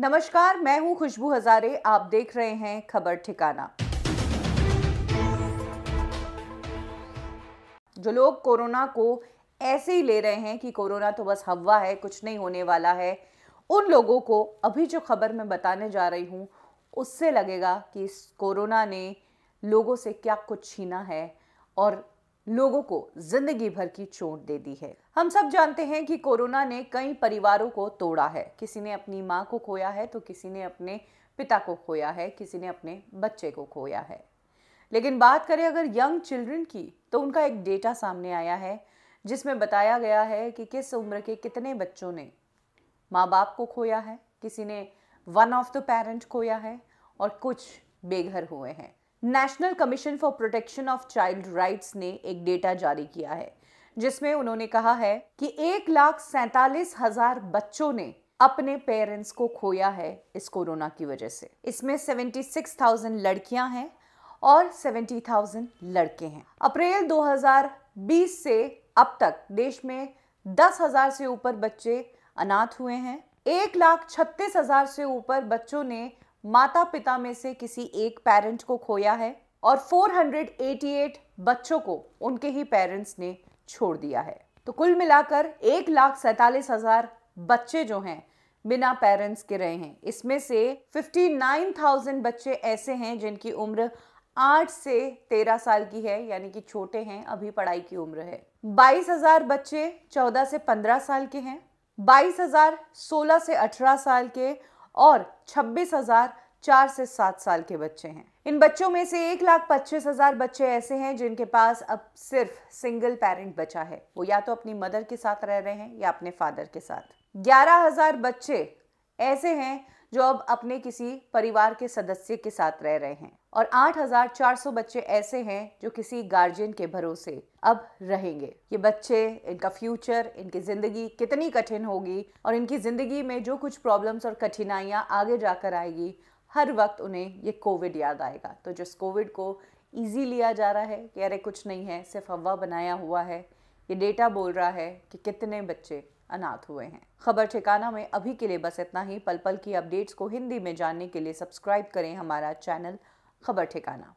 नमस्कार मैं हूं खुशबू हजारे आप देख रहे हैं खबर ठिकाना जो लोग कोरोना को ऐसे ही ले रहे हैं कि कोरोना तो बस हवा है कुछ नहीं होने वाला है उन लोगों को अभी जो खबर मैं बताने जा रही हूँ उससे लगेगा कि इस कोरोना ने लोगों से क्या कुछ छीना है और लोगों को जिंदगी भर की चोट दे दी है हम सब जानते हैं कि कोरोना ने कई परिवारों को तोड़ा है किसी ने अपनी माँ को खोया है तो किसी ने अपने पिता को खोया है किसी ने अपने बच्चे को खोया है लेकिन बात करें अगर यंग चिल्ड्रन की तो उनका एक डेटा सामने आया है जिसमें बताया गया है कि किस उम्र के कितने बच्चों ने माँ बाप को खोया है किसी ने वन ऑफ द पेरेंट खोया है और कुछ बेघर हुए हैं national commission for protection of child rights ने एक डेटा जारी किया है जिसमें उन्होंने कहा है कि एक लाख सैतालीस हजार बच्चों ने अपने पेरेंट्स को खोया है इस कोरोना की वजह से इसमें 76,000 लड़कियां हैं और 70,000 लड़के हैं अप्रैल 2020 से अब तक देश में 10,000 से ऊपर बच्चे अनाथ हुए हैं एक लाख छत्तीस हजार से ऊपर बच्चों ने माता पिता में से किसी एक पेरेंट को खोया है और 488 बच्चों को उनके ही पेरेंट्स ने छोड़ दिया है तो कुल मिलाकर एक लाख सैतालीस हजार बच्चे जो हैं बिना पेरेंट्स के रहे हैं इसमें से 59,000 बच्चे ऐसे हैं जिनकी उम्र 8 से 13 साल की है यानी कि छोटे हैं अभी पढ़ाई की उम्र है बाईस बच्चे चौदह से पंद्रह साल के हैं बाईस हजार सोलह से अठारह साल के और छब्बीस हजार चार से सात साल के बच्चे हैं इन बच्चों में से एक लाख पच्चीस हजार बच्चे ऐसे हैं जिनके पास अब सिर्फ सिंगल पेरेंट बचा है वो या तो अपनी मदर के साथ रह रहे हैं या अपने फादर के साथ ग्यारह हजार बच्चे ऐसे हैं जो अब अपने किसी परिवार के सदस्य के साथ रह रहे हैं और 8,400 बच्चे ऐसे हैं जो किसी गार्जियन के भरोसे अब रहेंगे ये बच्चे इनका फ्यूचर इनकी ज़िंदगी कितनी कठिन होगी और इनकी ज़िंदगी में जो कुछ प्रॉब्लम्स और कठिनाइयाँ आगे जाकर आएगी हर वक्त उन्हें ये कोविड याद आएगा तो जिस कोविड को ईजी लिया जा रहा है कि अरे कुछ नहीं है सिर्फ हवा बनाया हुआ है ये डेटा बोल रहा है कि कितने बच्चे अनाथ हुए हैं खबर ठिकाना में अभी के लिए बस इतना ही पल पल की अपडेट्स को हिंदी में जानने के लिए सब्सक्राइब करें हमारा चैनल खबर ठिकाना